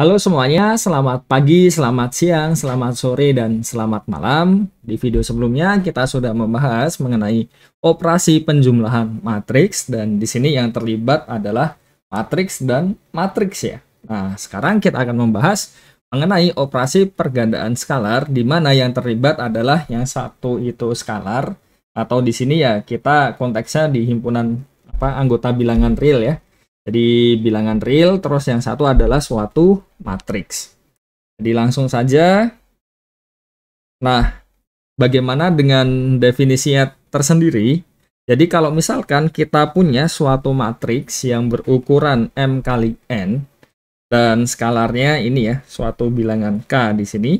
Halo semuanya, selamat pagi, selamat siang, selamat sore, dan selamat malam. Di video sebelumnya kita sudah membahas mengenai operasi penjumlahan matriks dan di sini yang terlibat adalah matriks dan matriks ya. Nah, sekarang kita akan membahas mengenai operasi pergandaan skalar di mana yang terlibat adalah yang satu itu skalar atau di sini ya kita konteksnya di himpunan apa anggota bilangan real ya. Jadi bilangan real, terus yang satu adalah suatu matriks. Jadi langsung saja. Nah, bagaimana dengan definisinya tersendiri? Jadi kalau misalkan kita punya suatu matriks yang berukuran M kali N, dan skalarnya ini ya, suatu bilangan K di sini.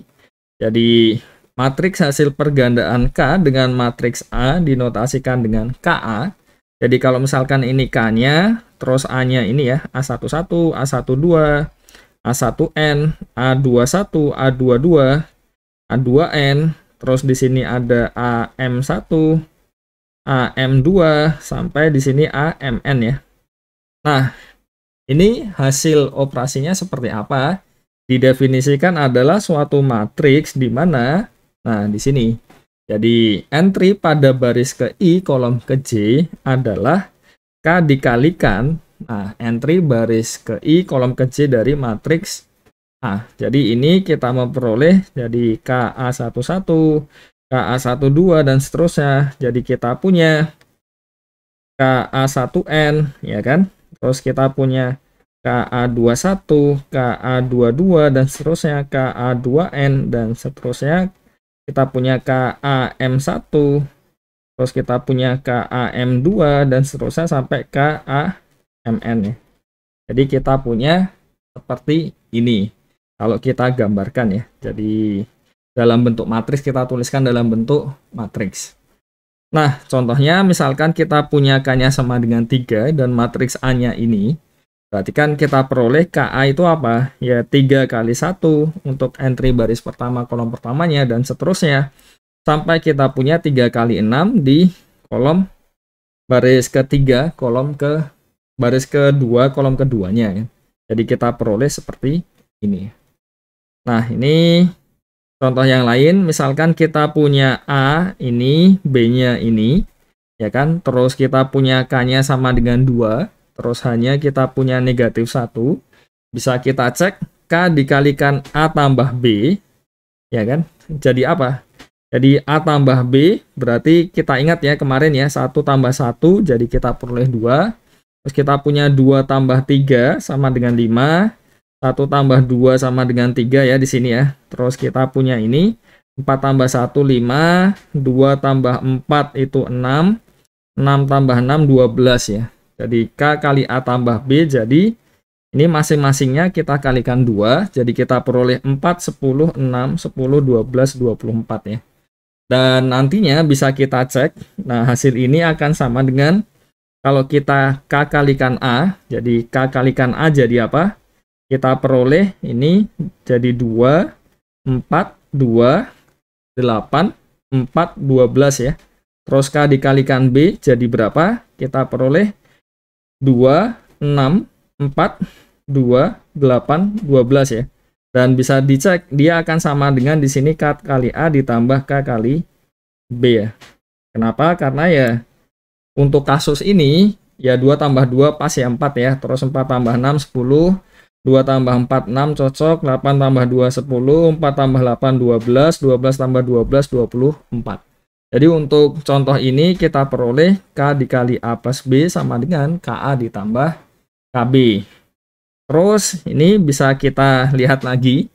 Jadi matriks hasil pergandaan K dengan matriks A dinotasikan dengan KA, jadi kalau misalkan ini K-nya, terus A-nya ini ya, A11, A12, A1N, A21, A22, A2N, terus di sini ada AM1, AM2, sampai di sini AMN ya. Nah, ini hasil operasinya seperti apa? Didefinisikan adalah suatu matriks di mana, nah di sini, jadi entry pada baris ke I kolom ke J adalah K dikalikan nah, entry baris ke I kolom ke J dari matriks A. Jadi ini kita memperoleh jadi KA11, KA12 dan seterusnya. Jadi kita punya KA1N ya kan. Terus kita punya KA21, KA22 dan seterusnya, KA2N dan seterusnya, kita punya KAM1 terus kita punya KAM2 dan seterusnya sampai KAMN ya. Jadi kita punya seperti ini kalau kita gambarkan ya. Jadi dalam bentuk matriks kita tuliskan dalam bentuk matriks. Nah, contohnya misalkan kita punya K-nya sama dengan 3 dan matriks A-nya ini Berarti kan kita peroleh KA itu apa? Ya 3 kali 1 untuk entry baris pertama kolom pertamanya dan seterusnya. Sampai kita punya 3 kali 6 di kolom baris ketiga kolom ke baris kedua kolom keduanya. Ya. Jadi kita peroleh seperti ini. Nah ini contoh yang lain. Misalkan kita punya A ini, B-nya ini. Ya kan? Terus kita punya K-nya sama dengan 2 Terus hanya kita punya negatif satu Bisa kita cek K dikalikan A tambah B. Ya kan? Jadi apa? Jadi A tambah B berarti kita ingat ya kemarin ya satu tambah satu jadi kita peroleh dua Terus kita punya dua tambah tiga sama dengan lima satu tambah dua sama dengan tiga ya di sini ya. Terus kita punya ini empat tambah satu lima dua tambah empat itu enam enam tambah enam dua belas ya. Jadi K kali A tambah B jadi ini masing-masingnya kita kalikan 2. Jadi kita peroleh 4, 10, 6, 10, 12, 24 ya. Dan nantinya bisa kita cek. Nah hasil ini akan sama dengan kalau kita K kalikan A. Jadi K kalikan A jadi apa? Kita peroleh ini jadi 2, 4, 2, 8, 4, 12 ya. Terus K dikalikan B jadi berapa? Kita peroleh 2, 6, 4, 2, 8, 12 ya. Dan bisa dicek, dia akan sama dengan di sini K kali A ditambah K kali B ya. Kenapa? Karena ya untuk kasus ini ya 2 tambah 2 pas ya 4 ya. Terus 4 tambah 6 10, 2 tambah 4 6 cocok, 8 tambah 2 10, 4 tambah 8 12, 12 tambah 12 24. Jadi untuk contoh ini kita peroleh K dikali A plus B sama dengan KA ditambah KB. Terus ini bisa kita lihat lagi.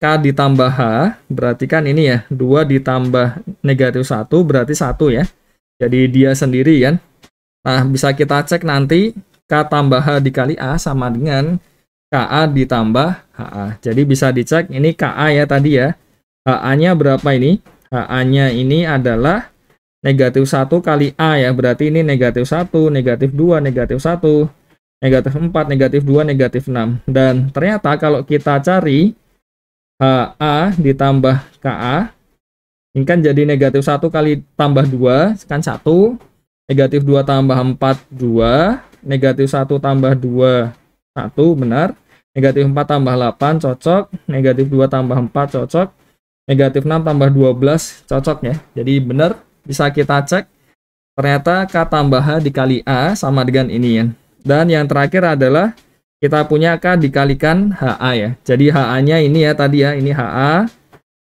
K ditambah H berarti kan ini ya 2 ditambah negatif 1 berarti 1 ya. Jadi dia sendiri kan. Nah bisa kita cek nanti K tambah H dikali A sama dengan KA ditambah HA. Jadi bisa dicek ini KA ya tadi ya. HA-nya berapa ini? A-nya ini adalah negatif 1 kali A ya. Berarti ini negatif 1, negatif 2, negatif 1, negatif 4, negatif 2, negatif 6. Dan ternyata kalau kita cari A ditambah KA, ini kan jadi negatif 1 kali tambah 2, kan 1. Negatif 2 tambah 4, 2. Negatif 1 tambah 2, 1, benar. Negatif 4 tambah 8, cocok. Negatif 2 tambah 4, cocok negatif 6 tambah 12 cocok ya. Jadi benar bisa kita cek. Ternyata K tambah H dikali A sama dengan ini ya. Dan yang terakhir adalah kita punya K dikalikan HA ya. Jadi HA-nya ini ya tadi ya, ini HA.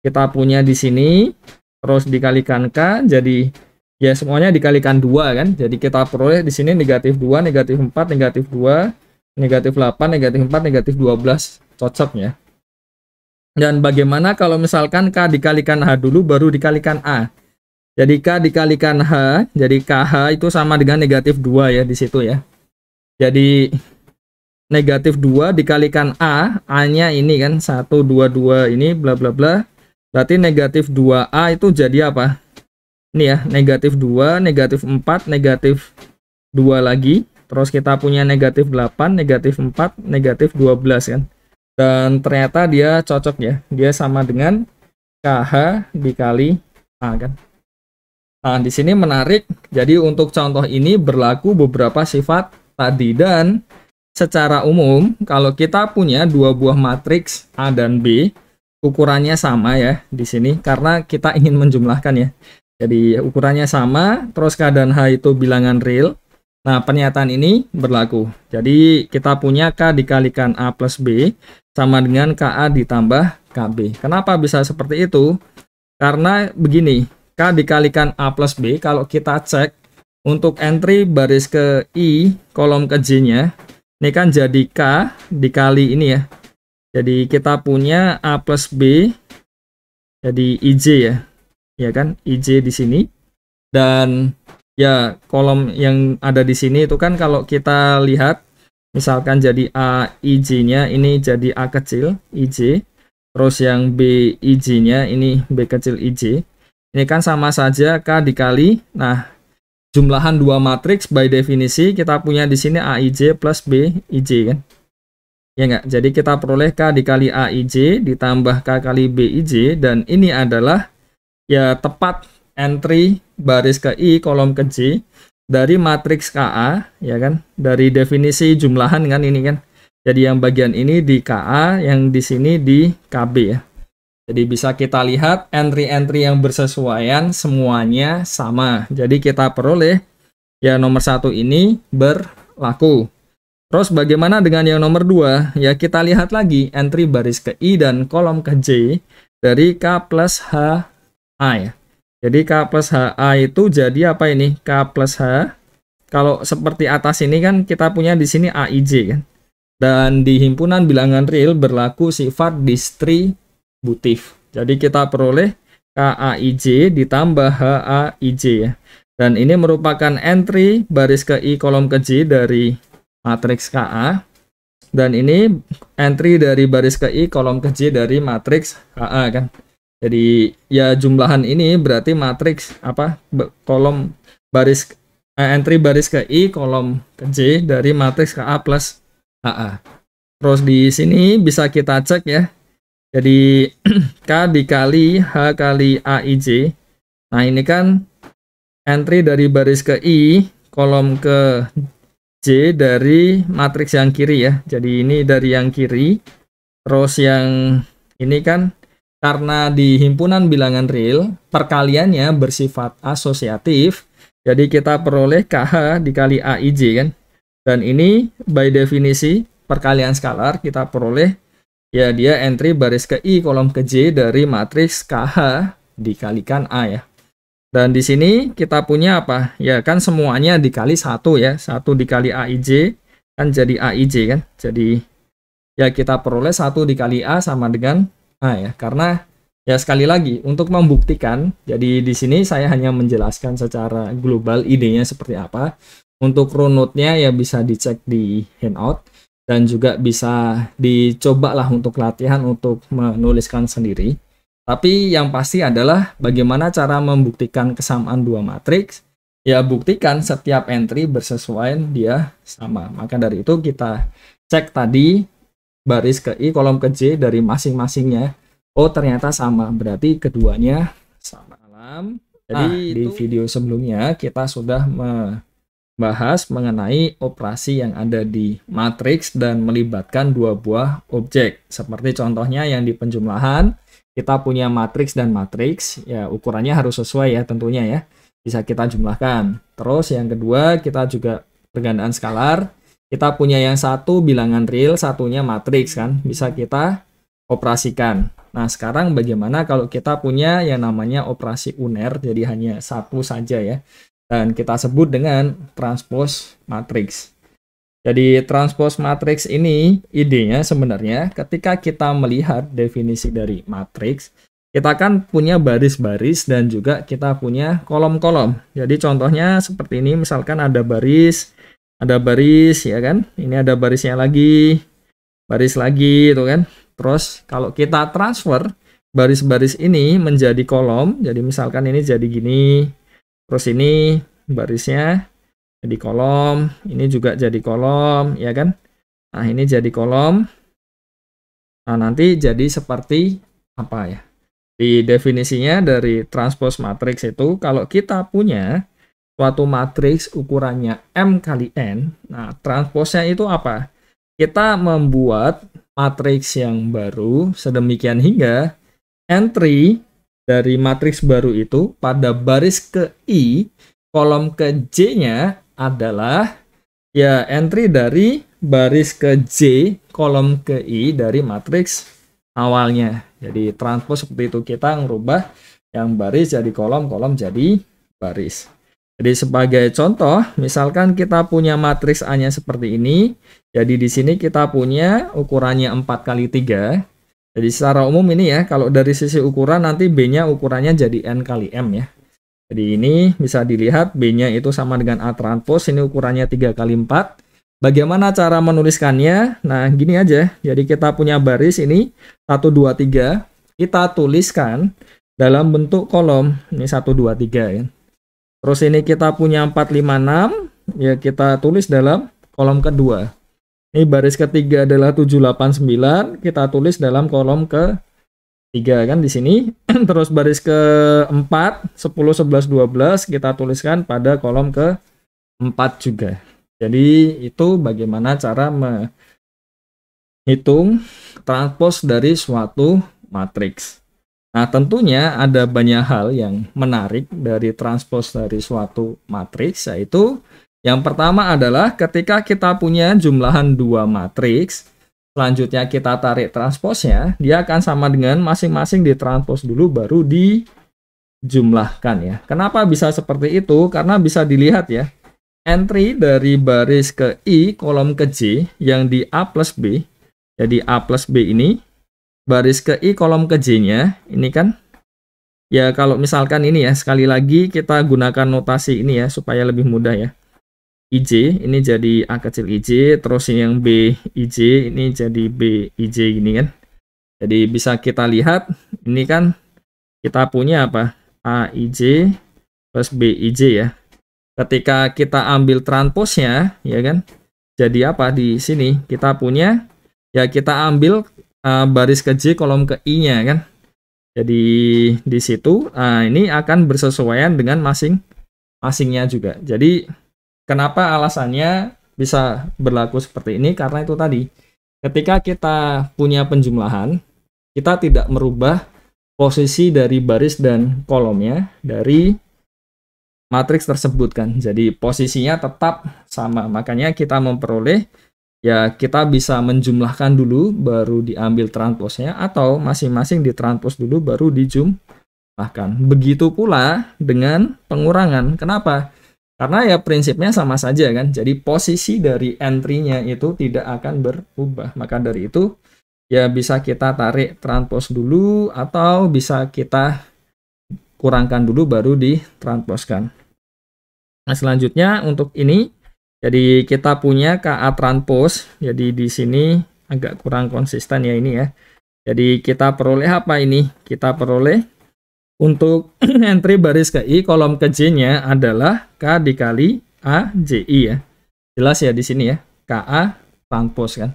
Kita punya di sini, terus dikalikan K, jadi ya semuanya dikalikan dua kan jadi kita peroleh di sini negatif 2 negatif 4 negatif 2 negatif 8 negatif 4 negatif 12 cocok ya dan bagaimana kalau misalkan K dikalikan H dulu baru dikalikan A. Jadi K dikalikan H, jadi KH itu sama dengan negatif 2 ya di situ ya. Jadi negatif 2 dikalikan A, A-nya ini kan 1, 2, 2 ini bla bla bla. Berarti negatif 2A itu jadi apa? Ini ya, negatif 2, negatif 4, negatif 2 lagi. Terus kita punya negatif 8, negatif 4, negatif 12 kan. Dan ternyata dia cocok ya. Dia sama dengan KH dikali A kan. Nah, di sini menarik. Jadi untuk contoh ini berlaku beberapa sifat tadi dan secara umum kalau kita punya dua buah matriks A dan B, ukurannya sama ya di sini karena kita ingin menjumlahkan ya. Jadi ukurannya sama, terus K dan H itu bilangan real. Nah, pernyataan ini berlaku. Jadi, kita punya K dikalikan A plus B sama dengan KA ditambah KB. Kenapa bisa seperti itu? Karena begini, K dikalikan A plus B, kalau kita cek untuk entry baris ke I, kolom ke J-nya, ini kan jadi K dikali ini ya. Jadi, kita punya A plus B, jadi IJ ya. Ya kan, IJ di sini. Dan ya kolom yang ada di sini itu kan kalau kita lihat misalkan jadi A IJ-nya ini jadi A kecil IJ terus yang B IJ-nya ini B kecil IJ ini kan sama saja K dikali nah jumlahan dua matriks by definisi kita punya di sini AIJ plus bij kan ya enggak jadi kita peroleh K dikali AIJ ditambah K kali BIJ dan ini adalah ya tepat entry baris ke I kolom ke J dari matriks KA ya kan dari definisi jumlahan kan ini kan jadi yang bagian ini di KA yang di sini di KB ya jadi bisa kita lihat entry-entry yang bersesuaian semuanya sama jadi kita peroleh ya nomor satu ini berlaku Terus bagaimana dengan yang nomor dua Ya kita lihat lagi entry baris ke I dan kolom ke J dari K plus H A ya. Jadi K plus h a itu jadi apa ini? K plus H. Kalau seperti atas ini kan kita punya di sini AIJ kan. Dan di himpunan bilangan real berlaku sifat distributif. Jadi kita peroleh k KAIJ ditambah HAIJ ya. Dan ini merupakan entry baris ke I kolom ke J dari matriks KA. Dan ini entry dari baris ke I kolom ke J dari matriks HA kan. Jadi ya jumlahan ini berarti matriks apa kolom baris eh, entry baris ke i kolom ke j dari matriks ke a plus aa. Terus di sini bisa kita cek ya. Jadi k dikali h kali a i j. Nah ini kan entry dari baris ke i kolom ke j dari matriks yang kiri ya. Jadi ini dari yang kiri. Terus yang ini kan karena di himpunan bilangan real, perkaliannya bersifat asosiatif, jadi kita peroleh KH dikali AIJ kan. Dan ini by definisi perkalian skalar kita peroleh ya dia entry baris ke I kolom ke J dari matriks KH dikalikan A ya. Dan di sini kita punya apa? Ya kan semuanya dikali satu ya. Satu dikali AIJ kan jadi AIJ kan. Jadi ya kita peroleh satu dikali A sama dengan Nah ya, karena ya sekali lagi untuk membuktikan, jadi di sini saya hanya menjelaskan secara global idenya seperti apa. Untuk runutnya ya bisa dicek di handout dan juga bisa dicoba lah untuk latihan untuk menuliskan sendiri. Tapi yang pasti adalah bagaimana cara membuktikan kesamaan dua matriks. Ya buktikan setiap entry bersesuaian dia sama. Maka dari itu kita cek tadi baris ke I, kolom ke J dari masing-masingnya. Oh, ternyata sama. Berarti keduanya sama. Alam. Jadi nah, itu... di video sebelumnya kita sudah membahas mengenai operasi yang ada di matriks dan melibatkan dua buah objek. Seperti contohnya yang di penjumlahan, kita punya matriks dan matriks, ya ukurannya harus sesuai ya tentunya ya. Bisa kita jumlahkan. Terus yang kedua, kita juga pergandaan skalar kita punya yang satu bilangan real, satunya matriks kan. Bisa kita operasikan. Nah, sekarang bagaimana kalau kita punya yang namanya operasi uner, jadi hanya satu saja ya. Dan kita sebut dengan transpose matriks. Jadi transpose matriks ini idenya sebenarnya ketika kita melihat definisi dari matriks, kita kan punya baris-baris dan juga kita punya kolom-kolom. Jadi contohnya seperti ini misalkan ada baris ada baris ya kan ini ada barisnya lagi baris lagi itu kan terus kalau kita transfer baris-baris ini menjadi kolom jadi misalkan ini jadi gini terus ini barisnya jadi kolom ini juga jadi kolom ya kan nah ini jadi kolom nah nanti jadi seperti apa ya di definisinya dari transpose matrix itu kalau kita punya suatu matriks ukurannya M kali N. Nah, transposnya itu apa? Kita membuat matriks yang baru sedemikian hingga entry dari matriks baru itu pada baris ke I, kolom ke J-nya adalah ya entry dari baris ke J, kolom ke I dari matriks awalnya. Jadi transpose seperti itu kita ngerubah yang baris jadi kolom, kolom jadi baris. Jadi sebagai contoh, misalkan kita punya matriks A-nya seperti ini. Jadi di sini kita punya ukurannya 4 kali 3. Jadi secara umum ini ya, kalau dari sisi ukuran nanti B-nya ukurannya jadi N kali M ya. Jadi ini bisa dilihat B-nya itu sama dengan A transpose, ini ukurannya 3 kali 4. Bagaimana cara menuliskannya? Nah, gini aja. Jadi kita punya baris ini 1, 2, 3. Kita tuliskan dalam bentuk kolom. Ini 1, 2, 3 ya. Terus ini kita punya 456, ya kita tulis dalam kolom kedua. Ini baris ketiga adalah 789, kita tulis dalam kolom ke 3 kan di sini. Terus baris ke 4 10 11 12 kita tuliskan pada kolom ke 4 juga. Jadi itu bagaimana cara menghitung transpose dari suatu matriks. Nah, tentunya ada banyak hal yang menarik dari transpose dari suatu matriks, yaitu yang pertama adalah ketika kita punya jumlahan dua matriks, selanjutnya kita tarik transposnya, dia akan sama dengan masing-masing di transpose dulu baru dijumlahkan ya. Kenapa bisa seperti itu? Karena bisa dilihat ya, entry dari baris ke I, kolom ke J, yang di A plus B, jadi A plus B ini baris ke I kolom ke J-nya ini kan ya kalau misalkan ini ya sekali lagi kita gunakan notasi ini ya supaya lebih mudah ya IJ ini jadi A kecil IJ terus yang B IJ ini jadi B IJ gini kan jadi bisa kita lihat ini kan kita punya apa A IJ plus B IJ ya ketika kita ambil transposnya ya kan jadi apa di sini kita punya ya kita ambil uh, baris ke J kolom ke I-nya kan. Jadi di situ uh, ini akan bersesuaian dengan masing masingnya juga. Jadi kenapa alasannya bisa berlaku seperti ini karena itu tadi ketika kita punya penjumlahan kita tidak merubah posisi dari baris dan kolomnya dari matriks tersebut kan. Jadi posisinya tetap sama. Makanya kita memperoleh ya kita bisa menjumlahkan dulu baru diambil transposnya atau masing-masing ditranspos dulu baru dijumlahkan. Begitu pula dengan pengurangan. Kenapa? Karena ya prinsipnya sama saja kan. Jadi posisi dari entry-nya itu tidak akan berubah. Maka dari itu ya bisa kita tarik transpos dulu atau bisa kita kurangkan dulu baru ditransposkan. Nah, selanjutnya untuk ini jadi kita punya KA transpose. Jadi di sini agak kurang konsisten ya ini ya. Jadi kita peroleh apa ini? Kita peroleh untuk entry baris ke I kolom ke J-nya adalah K dikali A JI ya. Jelas ya di sini ya. KA transpose kan.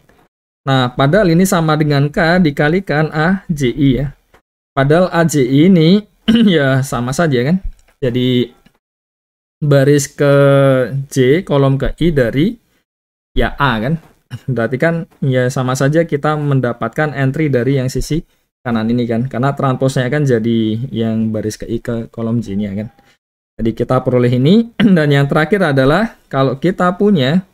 Nah, padahal ini sama dengan K dikalikan A JI ya. Padahal AJI ini ya sama saja kan. Jadi baris ke J, kolom ke I dari ya A kan. Berarti kan ya sama saja kita mendapatkan entry dari yang sisi kanan ini kan. Karena transpose-nya kan jadi yang baris ke I ke kolom J-nya kan. Jadi kita peroleh ini. Dan yang terakhir adalah kalau kita punya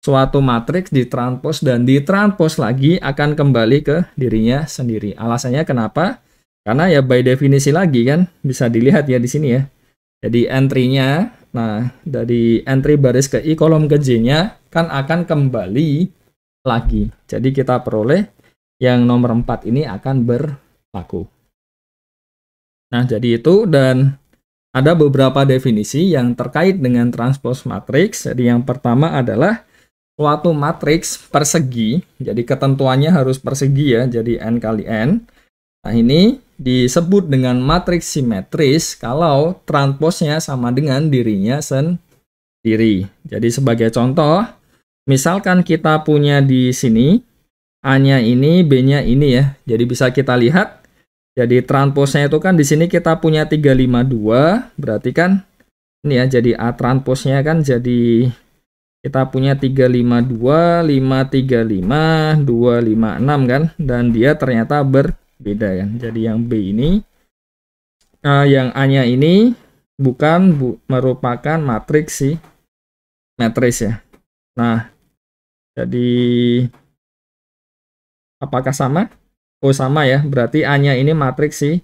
suatu matriks di transpose dan di transpose lagi akan kembali ke dirinya sendiri. Alasannya kenapa? Karena ya by definisi lagi kan bisa dilihat ya di sini ya. Jadi entry-nya, nah dari entry baris ke I kolom ke J-nya kan akan kembali lagi. Jadi kita peroleh yang nomor 4 ini akan berlaku. Nah, jadi itu dan ada beberapa definisi yang terkait dengan transpose matrix. Jadi yang pertama adalah suatu matriks persegi. Jadi ketentuannya harus persegi ya, jadi n kali n. Nah, ini disebut dengan matriks simetris kalau transposnya sama dengan dirinya sendiri. Jadi sebagai contoh, misalkan kita punya di sini A-nya ini, B-nya ini ya. Jadi bisa kita lihat jadi transposnya itu kan di sini kita punya 352, berarti kan ini ya jadi A transposnya kan jadi kita punya 352, 535, 256 kan dan dia ternyata ber beda ya jadi yang B ini uh, yang A nya ini bukan bu, merupakan matriks sih matriks ya nah jadi apakah sama oh sama ya berarti A nya ini matriks sih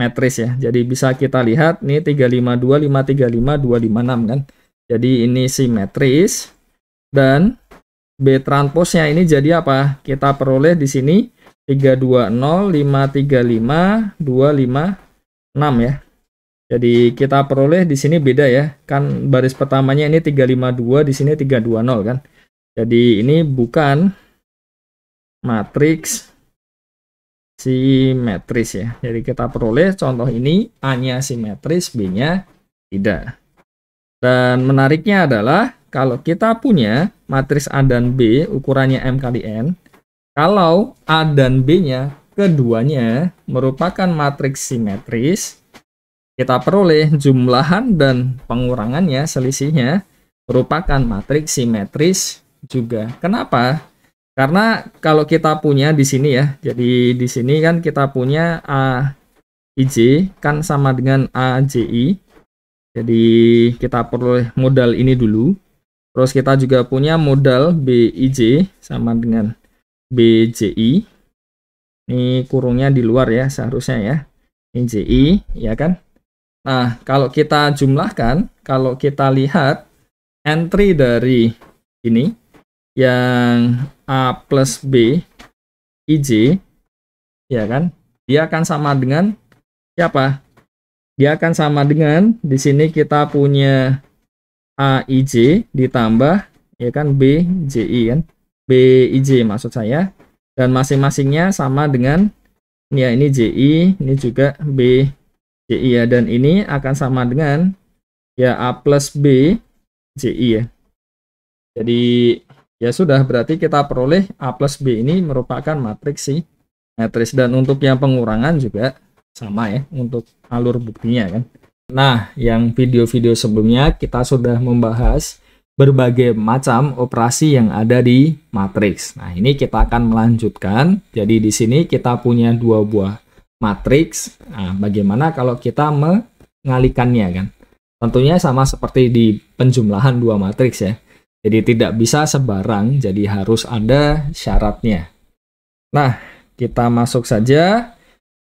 matriks ya jadi bisa kita lihat nih 352 535 256 kan jadi ini si matriks dan B transpose-nya ini jadi apa kita peroleh di sini 320 535 256 ya. Jadi kita peroleh di sini beda ya. Kan baris pertamanya ini 352, di sini 320 kan. Jadi ini bukan matriks simetris ya. Jadi kita peroleh contoh ini A-nya simetris, B-nya tidak. Dan menariknya adalah kalau kita punya matriks A dan B ukurannya M kali N, kalau A dan B-nya keduanya merupakan matriks simetris, kita peroleh jumlahan dan pengurangannya selisihnya merupakan matriks simetris juga. Kenapa? Karena kalau kita punya di sini ya, jadi di sini kan kita punya A IJ kan sama dengan AJI. Jadi kita peroleh modal ini dulu. Terus kita juga punya modal BIJ sama dengan BJI. Ini kurungnya di luar ya seharusnya ya. Ini JI ya kan. Nah, kalau kita jumlahkan, kalau kita lihat entry dari ini yang A plus B IJ ya kan. Dia akan sama dengan siapa? Dia akan sama dengan di sini kita punya AIJ ditambah ya kan BJI kan BIJ maksud saya dan masing-masingnya sama dengan ya ini JI ini juga BJI ya dan ini akan sama dengan ya A plus B JI ya jadi ya sudah berarti kita peroleh A plus B ini merupakan matriks si matriks dan untuk yang pengurangan juga sama ya untuk alur buktinya kan nah yang video-video sebelumnya kita sudah membahas berbagai macam operasi yang ada di matriks. Nah, ini kita akan melanjutkan. Jadi di sini kita punya dua buah matriks. Nah, bagaimana kalau kita mengalikannya kan? Tentunya sama seperti di penjumlahan dua matriks ya. Jadi tidak bisa sebarang, jadi harus ada syaratnya. Nah, kita masuk saja.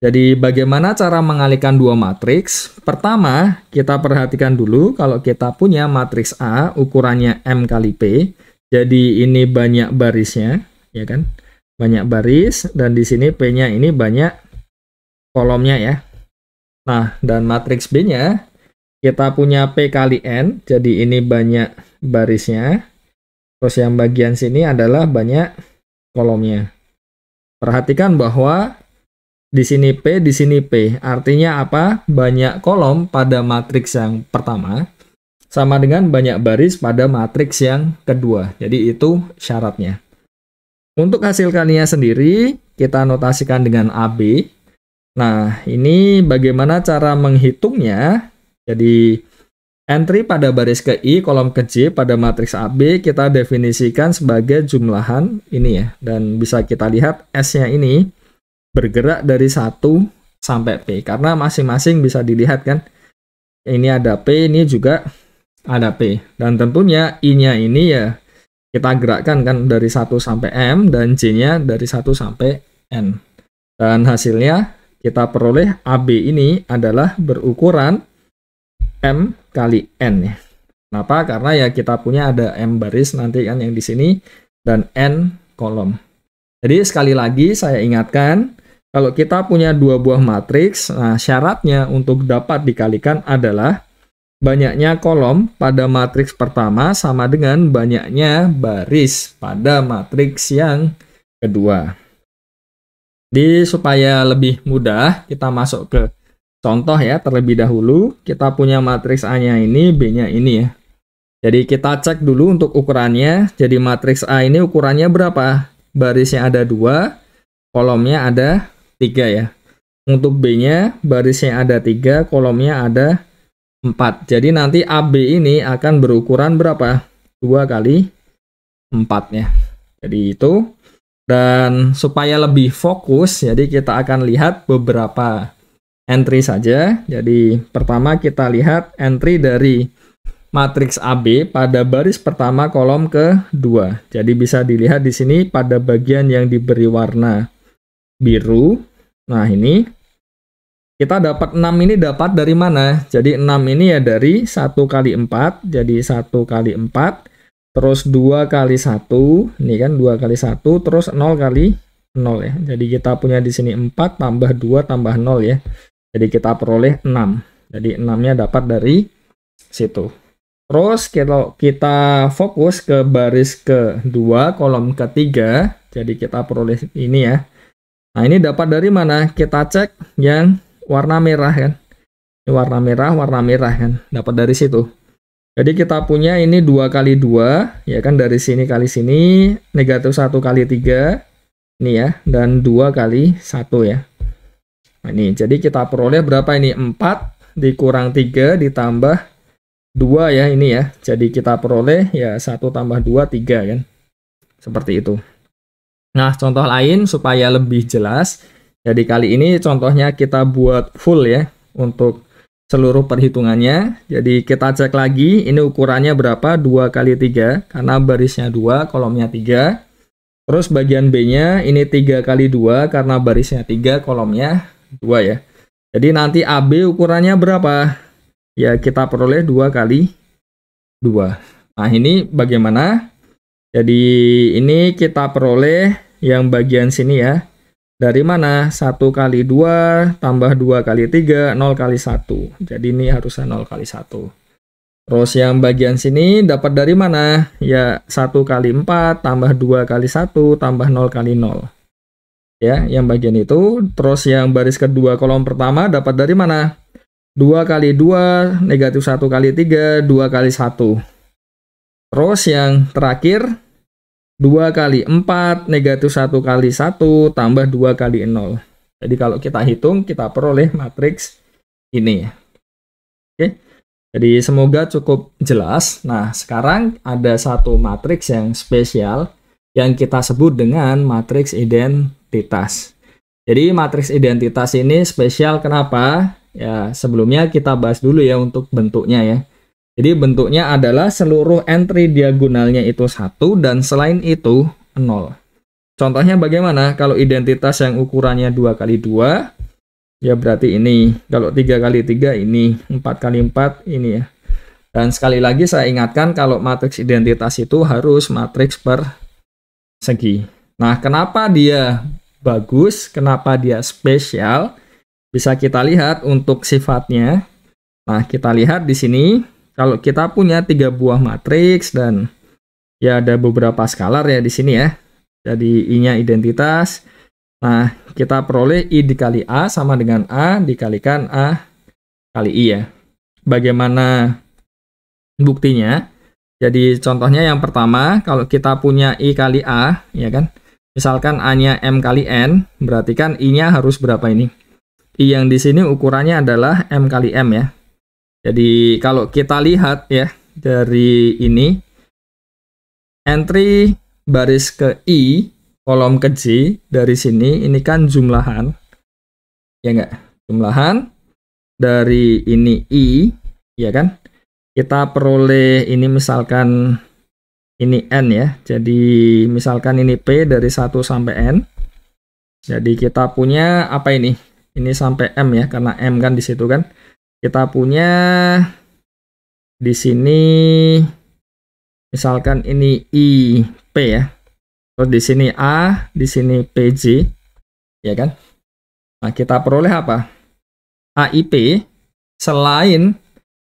Jadi bagaimana cara mengalihkan dua matriks? Pertama, kita perhatikan dulu kalau kita punya matriks A ukurannya M kali P. Jadi ini banyak barisnya, ya kan? Banyak baris dan di sini P-nya ini banyak kolomnya ya. Nah, dan matriks B-nya kita punya P kali N, jadi ini banyak barisnya. Terus yang bagian sini adalah banyak kolomnya. Perhatikan bahwa di sini P, di sini P. Artinya apa? Banyak kolom pada matriks yang pertama sama dengan banyak baris pada matriks yang kedua. Jadi itu syaratnya. Untuk hasil kalinya sendiri, kita notasikan dengan AB. Nah, ini bagaimana cara menghitungnya. Jadi, entry pada baris ke I, kolom ke J pada matriks AB kita definisikan sebagai jumlahan ini ya. Dan bisa kita lihat S-nya ini bergerak dari 1 sampai P karena masing-masing bisa dilihat kan ini ada P ini juga ada P dan tentunya I-nya ini ya kita gerakkan kan dari 1 sampai M dan J-nya dari 1 sampai N dan hasilnya kita peroleh AB ini adalah berukuran M kali N ya. Kenapa? Karena ya kita punya ada M baris nanti kan yang di sini dan N kolom. Jadi sekali lagi saya ingatkan kalau kita punya dua buah matriks, nah syaratnya untuk dapat dikalikan adalah banyaknya kolom pada matriks pertama sama dengan banyaknya baris pada matriks yang kedua. Jadi supaya lebih mudah, kita masuk ke contoh ya terlebih dahulu. Kita punya matriks A-nya ini, B-nya ini ya. Jadi kita cek dulu untuk ukurannya. Jadi matriks A ini ukurannya berapa? Barisnya ada dua, kolomnya ada tiga ya. Untuk B-nya barisnya ada tiga, kolomnya ada empat Jadi nanti AB ini akan berukuran berapa? dua kali empatnya Jadi itu. Dan supaya lebih fokus, jadi kita akan lihat beberapa entry saja. Jadi pertama kita lihat entry dari matriks AB pada baris pertama kolom ke-2. Jadi bisa dilihat di sini pada bagian yang diberi warna biru. Nah, ini kita dapat 6 ini dapat dari mana? Jadi 6 ini ya dari 1 kali 4. Jadi 1 kali 4. Terus 2 kali 1. Ini kan 2 kali 1. Terus 0 kali 0 ya. Jadi kita punya di sini 4 tambah 2 tambah 0 ya. Jadi kita peroleh 6. Jadi 6-nya dapat dari situ. Terus kalau kita fokus ke baris ke-2, kolom ke-3, jadi kita peroleh ini ya. Nah, ini dapat dari mana? Kita cek yang warna merah kan. Ini warna merah, warna merah kan. Dapat dari situ. Jadi kita punya ini dua kali dua ya kan dari sini kali sini, negatif satu kali tiga ini ya, dan dua kali satu ya. Nah, ini jadi kita peroleh berapa ini? empat dikurang tiga ditambah dua ya ini ya. Jadi kita peroleh ya satu tambah dua tiga kan. Seperti itu. Nah, contoh lain supaya lebih jelas. Jadi kali ini contohnya kita buat full ya untuk seluruh perhitungannya. Jadi kita cek lagi ini ukurannya berapa? 2 kali 3 karena barisnya 2, kolomnya 3. Terus bagian B-nya ini 3 kali 2 karena barisnya 3, kolomnya 2 ya. Jadi nanti AB ukurannya berapa? Ya kita peroleh 2 kali 2. Nah ini bagaimana jadi ini kita peroleh yang bagian sini ya. Dari mana? 1 kali 2 tambah 2 kali 3, 0 kali 1. Jadi ini harusnya 0 kali 1. Terus yang bagian sini dapat dari mana? Ya 1 kali 4 tambah 2 kali 1 tambah 0 kali 0. Ya, yang bagian itu. Terus yang baris kedua kolom pertama dapat dari mana? 2 kali 2, negatif 1 kali 3, 2 kali 1. Terus yang terakhir 2 kali 4, negatif 1 kali 1, tambah 2 kali 0. Jadi kalau kita hitung, kita peroleh matriks ini. Oke, jadi semoga cukup jelas. Nah, sekarang ada satu matriks yang spesial yang kita sebut dengan matriks identitas. Jadi matriks identitas ini spesial kenapa? Ya, sebelumnya kita bahas dulu ya untuk bentuknya ya. Jadi bentuknya adalah seluruh entry diagonalnya itu satu dan selain itu nol. Contohnya bagaimana? Kalau identitas yang ukurannya dua kali dua, ya berarti ini. Kalau tiga kali tiga ini, empat kali empat ini ya. Dan sekali lagi saya ingatkan kalau matriks identitas itu harus matriks per segi. Nah, kenapa dia bagus, kenapa dia spesial? Bisa kita lihat untuk sifatnya. Nah, kita lihat di sini kalau kita punya tiga buah matriks dan ya ada beberapa skalar ya di sini ya. Jadi I-nya identitas. Nah, kita peroleh I dikali A sama dengan A dikalikan A kali I ya. Bagaimana buktinya? Jadi contohnya yang pertama, kalau kita punya I kali A, ya kan? Misalkan A-nya M kali N, berarti kan I-nya harus berapa ini? I yang di sini ukurannya adalah M kali M ya. Jadi kalau kita lihat ya dari ini entry baris ke I kolom ke J dari sini ini kan jumlahan ya enggak jumlahan dari ini I ya kan kita peroleh ini misalkan ini N ya jadi misalkan ini P dari 1 sampai N jadi kita punya apa ini ini sampai M ya karena M kan di situ kan kita punya di sini misalkan ini IP ya. Terus di sini A, di sini PJ, ya kan? Nah, kita peroleh apa? AIP selain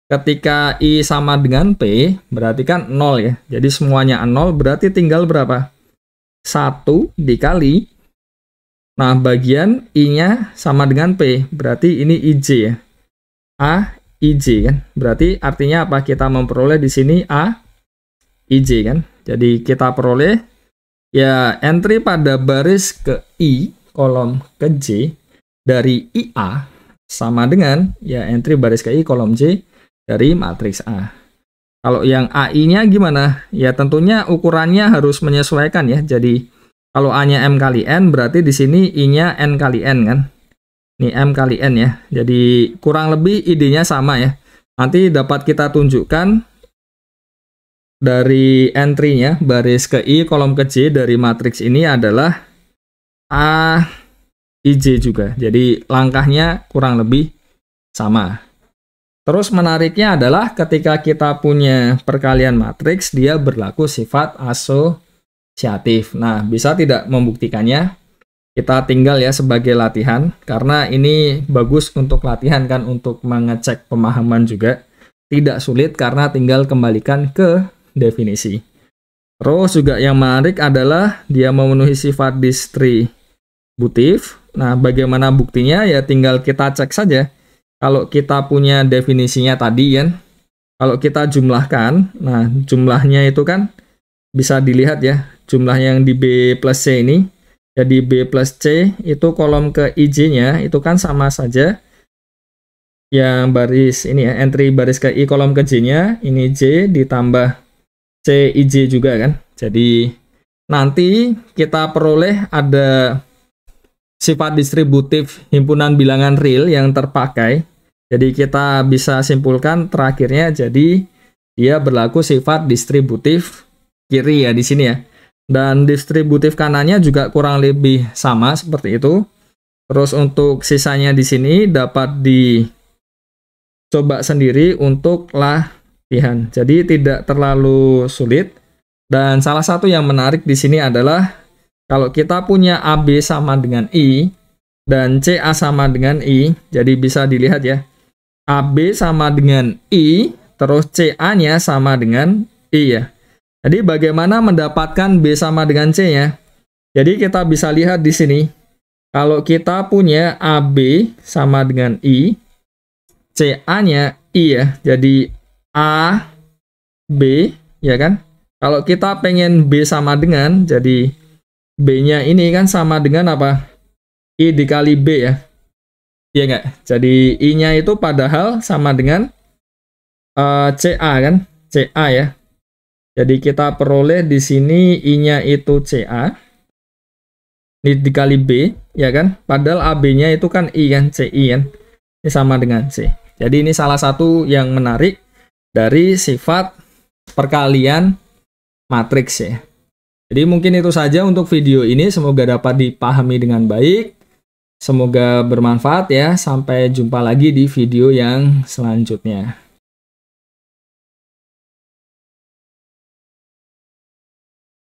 ketika I sama dengan P, berarti kan 0 ya. Jadi semuanya 0, berarti tinggal berapa? 1 dikali. Nah, bagian I-nya sama dengan P, berarti ini IJ ya. A IJ kan. Berarti artinya apa? Kita memperoleh di sini A IJ kan. Jadi kita peroleh ya entry pada baris ke I kolom ke J dari IA sama dengan ya entry baris ke I kolom J dari matriks A. Kalau yang AI-nya gimana? Ya tentunya ukurannya harus menyesuaikan ya. Jadi kalau A-nya M kali N berarti di sini I-nya N kali N kan. Ini M kali N ya. Jadi kurang lebih idenya sama ya. Nanti dapat kita tunjukkan dari entry-nya baris ke I, kolom ke J dari matriks ini adalah A, IJ juga. Jadi langkahnya kurang lebih sama. Terus menariknya adalah ketika kita punya perkalian matriks, dia berlaku sifat asosiatif. Nah, bisa tidak membuktikannya? kita tinggal ya sebagai latihan karena ini bagus untuk latihan kan untuk mengecek pemahaman juga tidak sulit karena tinggal kembalikan ke definisi terus juga yang menarik adalah dia memenuhi sifat distributif nah bagaimana buktinya ya tinggal kita cek saja kalau kita punya definisinya tadi ya, kalau kita jumlahkan nah jumlahnya itu kan bisa dilihat ya jumlah yang di B plus C ini jadi B plus C itu kolom ke IJ-nya itu kan sama saja yang baris ini ya, entry baris ke I kolom ke J-nya, ini J ditambah C IJ juga kan. Jadi nanti kita peroleh ada sifat distributif himpunan bilangan real yang terpakai. Jadi kita bisa simpulkan terakhirnya jadi dia berlaku sifat distributif kiri ya di sini ya dan distributif kanannya juga kurang lebih sama seperti itu. Terus untuk sisanya di sini dapat dicoba sendiri untuk latihan. Jadi tidak terlalu sulit. Dan salah satu yang menarik di sini adalah kalau kita punya AB sama dengan I dan CA sama dengan I, jadi bisa dilihat ya. AB sama dengan I, terus CA-nya sama dengan I ya. Jadi bagaimana mendapatkan B sama dengan C ya? Jadi kita bisa lihat di sini. Kalau kita punya AB sama dengan I, CA-nya I ya. Jadi A, B, ya kan? Kalau kita pengen B sama dengan, jadi B-nya ini kan sama dengan apa? I dikali B ya. Iya nggak? Jadi I-nya itu padahal sama dengan uh, eh, CA kan? CA ya. Jadi kita peroleh di sini I-nya itu CA. Ini dikali B, ya kan? Padahal AB-nya itu kan I kan, CI kan. Ini sama dengan C. Jadi ini salah satu yang menarik dari sifat perkalian matriks ya. Jadi mungkin itu saja untuk video ini. Semoga dapat dipahami dengan baik. Semoga bermanfaat ya. Sampai jumpa lagi di video yang selanjutnya.